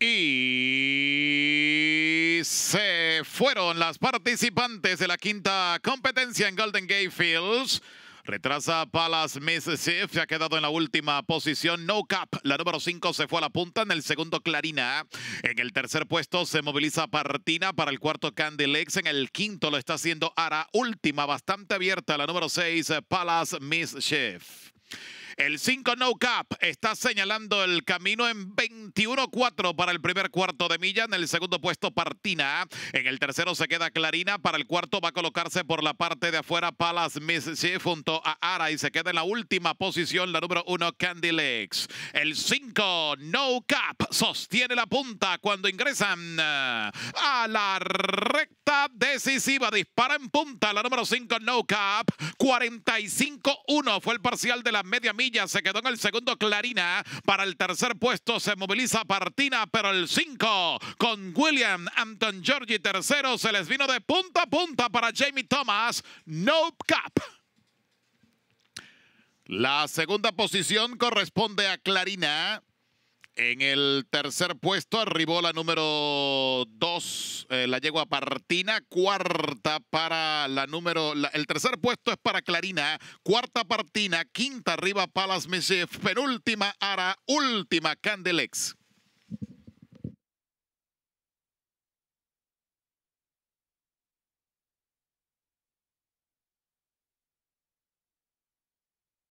Y se fueron las participantes de la quinta competencia en Golden Gate Fields. Retrasa Palace Miss Chef. se ha quedado en la última posición. No Cap, la número 5 se fue a la punta. En el segundo, Clarina. En el tercer puesto se moviliza Partina para el cuarto, Candy En el quinto lo está haciendo Ara. Última, bastante abierta, la número 6, Palace Miss Chef. El 5 No Cap está señalando el camino en 21-4 para el primer cuarto de milla. En el segundo puesto Partina. En el tercero se queda Clarina. Para el cuarto va a colocarse por la parte de afuera Palace Mississippi, junto a Ara. Y se queda en la última posición la número 1 Candy Legs. El 5 No Cap sostiene la punta cuando ingresan eh, a la recta decisiva. Dispara en punta la número 5 No Cap. 45-1 fue el parcial de la media milla se quedó en el segundo Clarina. Para el tercer puesto se moviliza Partina, pero el 5 con William Anton georgi tercero se les vino de punta a punta para Jamie Thomas. No cap. La segunda posición corresponde a Clarina. En el tercer puesto arribó la número 2, la eh, la yegua Partina. Cuarta para la número... el tercer puesto es para Clarina. Cuarta Partina. Quinta arriba Palas Messi, Penúltima Ara. Última Candelex.